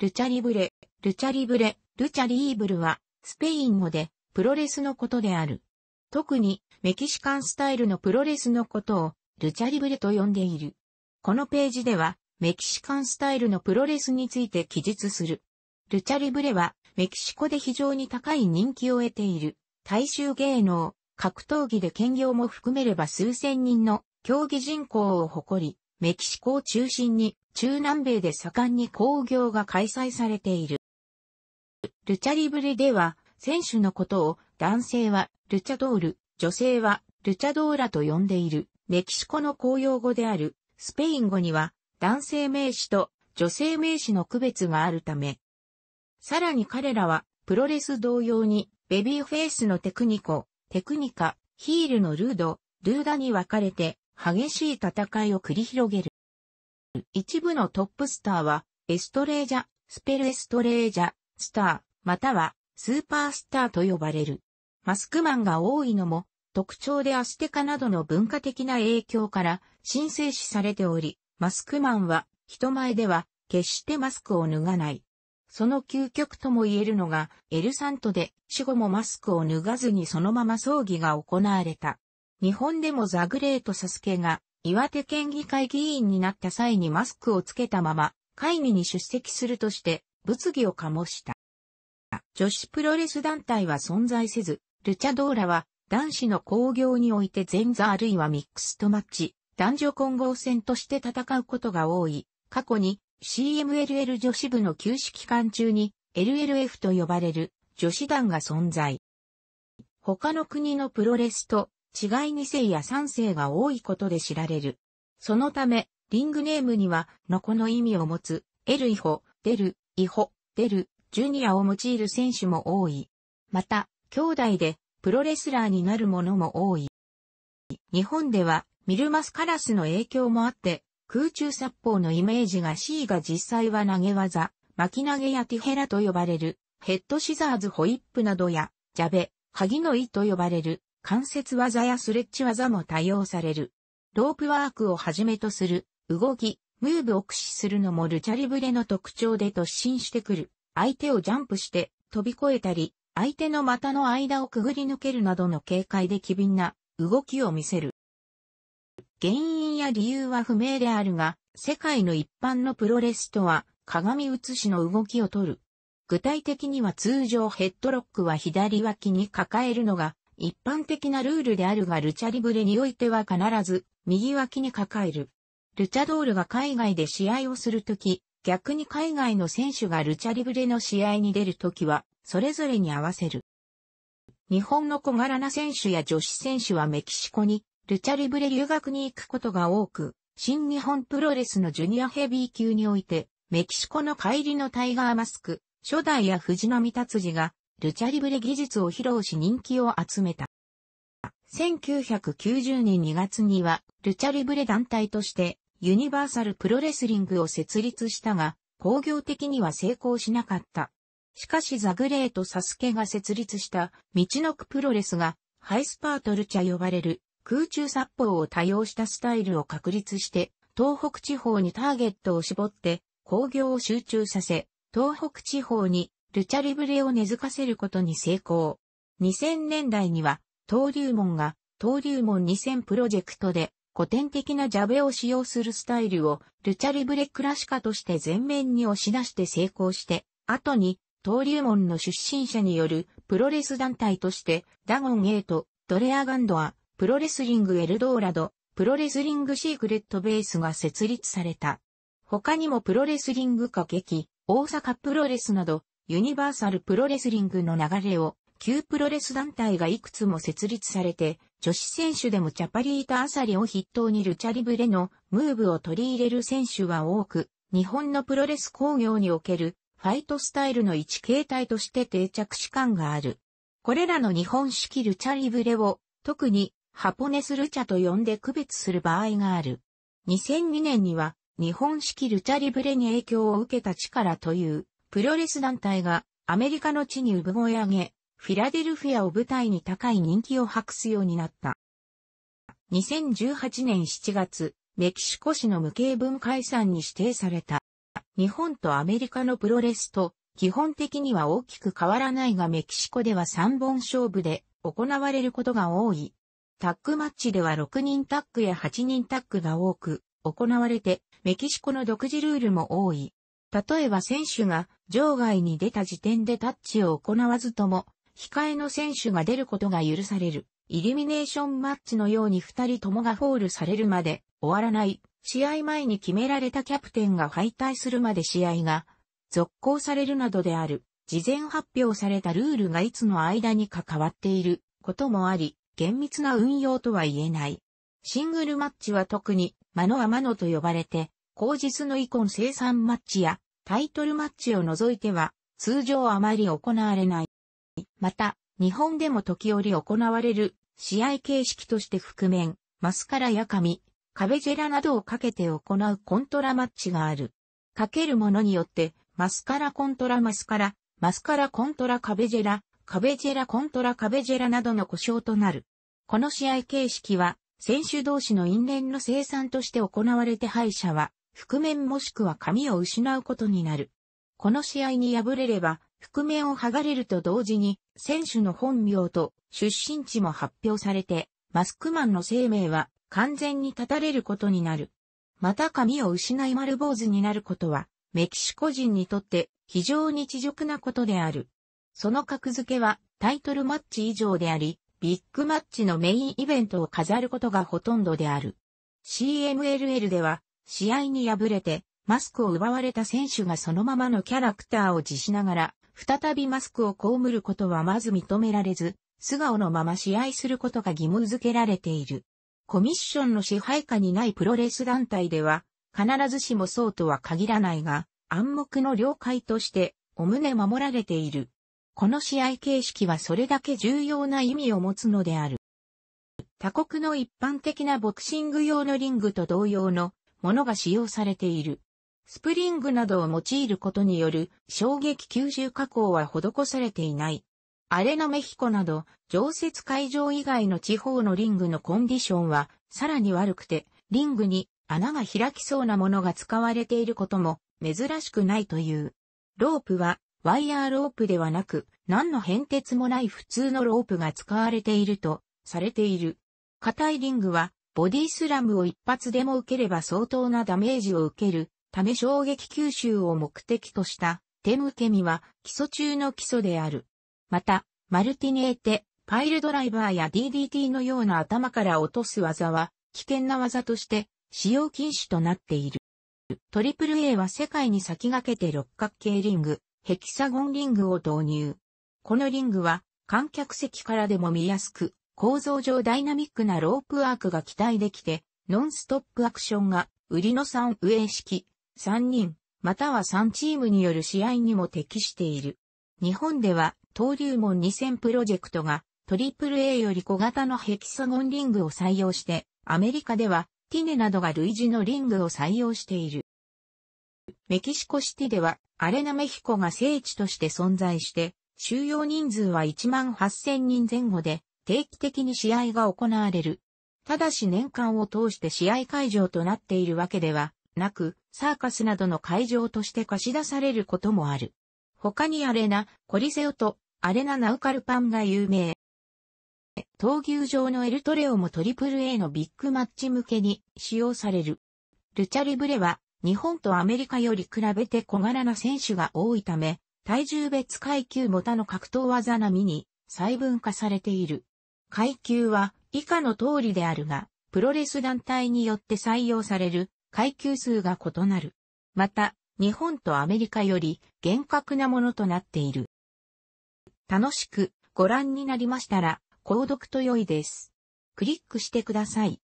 ルチャリブレ、ルチャリブレ、ルチャリーブルは、スペイン語で、プロレスのことである。特に、メキシカンスタイルのプロレスのことを、ルチャリブレと呼んでいる。このページでは、メキシカンスタイルのプロレスについて記述する。ルチャリブレは、メキシコで非常に高い人気を得ている、大衆芸能、格闘技で兼業も含めれば数千人の競技人口を誇り、メキシコを中心に中南米で盛んに工業が開催されている。ルチャリブレでは、選手のことを男性はルチャドール、女性はルチャドーラと呼んでいる。メキシコの公用語であるスペイン語には男性名詞と女性名詞の区別があるため。さらに彼らはプロレス同様にベビーフェイスのテクニコ、テクニカ、ヒールのルード、ルーダに分かれて激しい戦いを繰り広げる。一部のトップスターは、エストレージャ、スペルエストレージャ、スター、または、スーパースターと呼ばれる。マスクマンが多いのも、特徴でアステカなどの文化的な影響から、神聖視されており、マスクマンは、人前では、決してマスクを脱がない。その究極とも言えるのが、エルサントで、死後もマスクを脱がずにそのまま葬儀が行われた。日本でもザ・グレート・サスケが、岩手県議会議員になった際にマスクをつけたまま、会議に出席するとして、物議を醸した。女子プロレス団体は存在せず、ルチャドーラは男子の興行において前座あるいはミックスとマッチ、男女混合戦として戦うことが多い。過去に CMLL 女子部の休止期間中に LLF と呼ばれる女子団が存在。他の国のプロレスと違い2世や3世が多いことで知られる。そのため、リングネームには、のこの意味を持つ、エルイホ、デル、イホ、デル、ジュニアを用いる選手も多い。また、兄弟で、プロレスラーになる者も多い。日本では、ミルマスカラスの影響もあって、空中殺法のイメージが C が実際は投げ技、巻き投げやティヘラと呼ばれる、ヘッドシザーズホイップなどや、ジャベ、ハギノイと呼ばれる、関節技やスレッチ技も多用される。ロープワークをはじめとする、動き、ムーブを駆使するのもルチャリブレの特徴で突進してくる。相手をジャンプして飛び越えたり、相手の股の間をくぐり抜けるなどの軽快で機敏な動きを見せる。原因や理由は不明であるが、世界の一般のプロレスとは鏡写しの動きを取る。具体的には通常ヘッドロックは左脇に抱えるのが一般的なルールであるがルチャリブレにおいては必ず右脇に抱える。ルチャドールが海外で試合をするとき、逆に海外の選手がルチャリブレの試合に出るときは、それぞれに合わせる。日本の小柄な選手や女子選手はメキシコにルチャリブレ留学に行くことが多く、新日本プロレスのジュニアヘビー級において、メキシコの帰りのタイガーマスク、初代や藤波達治がルチャリブレ技術を披露し人気を集めた。1990年2月には、ルチャリブレ団体として、ユニバーサルプロレスリングを設立したが、工業的には成功しなかった。しかしザグレーとサスケが設立した、道のくプロレスが、ハイスパートルチャ呼ばれる、空中殺法を多用したスタイルを確立して、東北地方にターゲットを絞って、工業を集中させ、東北地方にルチャリブレを根付かせることに成功。2000年代には、登竜門が、登竜門2000プロジェクトで、古典的なジャベを使用するスタイルを、ルチャリブレクラシカとして全面に押し出して成功して、後に、登竜門の出身者による、プロレス団体として、ダゴンエイト、ドレアガンドア、プロレスリングエルドーラド、プロレスリングシークレットベースが設立された。他にもプロレスリング歌劇、大阪プロレスなど、ユニバーサルプロレスリングの流れを、旧プロレス団体がいくつも設立されて、女子選手でもチャパリータアサリを筆頭にルチャリブレのムーブを取り入れる選手は多く、日本のプロレス工業におけるファイトスタイルの一形態として定着し感がある。これらの日本式ルチャリブレを、特にハポネスルチャと呼んで区別する場合がある。2002年には、日本式ルチャリブレに影響を受けた力というプロレス団体がアメリカの地に産声上げ、フィラデルフィアを舞台に高い人気を博すようになった。2018年7月、メキシコ市の無形文化遺産に指定された。日本とアメリカのプロレスと基本的には大きく変わらないがメキシコでは3本勝負で行われることが多い。タッグマッチでは6人タッグや8人タッグが多く行われてメキシコの独自ルールも多い。例えば選手が場外に出た時点でタッチを行わずとも、控えの選手が出ることが許される。イルミネーションマッチのように二人ともがフォールされるまで終わらない。試合前に決められたキャプテンが敗退するまで試合が続行されるなどである。事前発表されたルールがいつの間にか変わっていることもあり、厳密な運用とは言えない。シングルマッチは特に、マノアマノと呼ばれて、後日のイコン生産マッチやタイトルマッチを除いては、通常あまり行われない。また、日本でも時折行われる試合形式として覆面、マスカラや紙、壁ジェラなどをかけて行うコントラマッチがある。かけるものによって、マスカラコントラマスカラ、マスカラコントラ壁ジェラ、壁ジェラコントラ壁ジェラなどの故障となる。この試合形式は、選手同士の因縁の生産として行われて敗者は、覆面もしくは髪を失うことになる。この試合に敗れれば、覆面を剥がれると同時に、選手の本名と出身地も発表されて、マスクマンの生命は完全に断たれることになる。また髪を失い丸坊主になることは、メキシコ人にとって非常に地辱なことである。その格付けはタイトルマッチ以上であり、ビッグマッチのメインイベントを飾ることがほとんどである。CMLL では試合に敗れて、マスクを奪われた選手がそのままのキャラクターを辞しながら、再びマスクを被ることはまず認められず、素顔のまま試合することが義務付けられている。コミッションの支配下にないプロレス団体では、必ずしもそうとは限らないが、暗黙の了解として、お胸守られている。この試合形式はそれだけ重要な意味を持つのである。他国の一般的なボクシング用のリングと同様のものが使用されている。スプリングなどを用いることによる衝撃吸収加工は施されていない。アレナメヒコなど常設会場以外の地方のリングのコンディションはさらに悪くて、リングに穴が開きそうなものが使われていることも珍しくないという。ロープはワイヤーロープではなく何の変哲もない普通のロープが使われているとされている。硬いリングはボディスラムを一発でも受ければ相当なダメージを受けるため衝撃吸収を目的とした手向け身は基礎中の基礎である。また、マルティネーテ、パイルドライバーや DDT のような頭から落とす技は危険な技として使用禁止となっている。トリプル a は世界に先駆けて六角形リング、ヘキサゴンリングを導入。このリングは観客席からでも見やすく、構造上ダイナミックなロープワークが期待できて、ノンストップアクションが売りの3上式、3人、または3チームによる試合にも適している。日本では、登竜門2000プロジェクトが、AAA より小型のヘキサゴンリングを採用して、アメリカでは、ティネなどが類似のリングを採用している。メキシコシティでは、アレナメヒコが聖地として存在して、収容人数は1万8000人前後で、定期的に試合が行われる。ただし年間を通して試合会場となっているわけではなく、サーカスなどの会場として貸し出されることもある。他にアレナ、コリセオとアレナナウカルパンが有名。闘牛場のエルトレオもトリプル a のビッグマッチ向けに使用される。ルチャリブレは日本とアメリカより比べて小柄な選手が多いため、体重別階級も他の格闘技並みに細分化されている。階級は以下の通りであるが、プロレス団体によって採用される階級数が異なる。また、日本とアメリカより厳格なものとなっている。楽しくご覧になりましたら、購読と良いです。クリックしてください。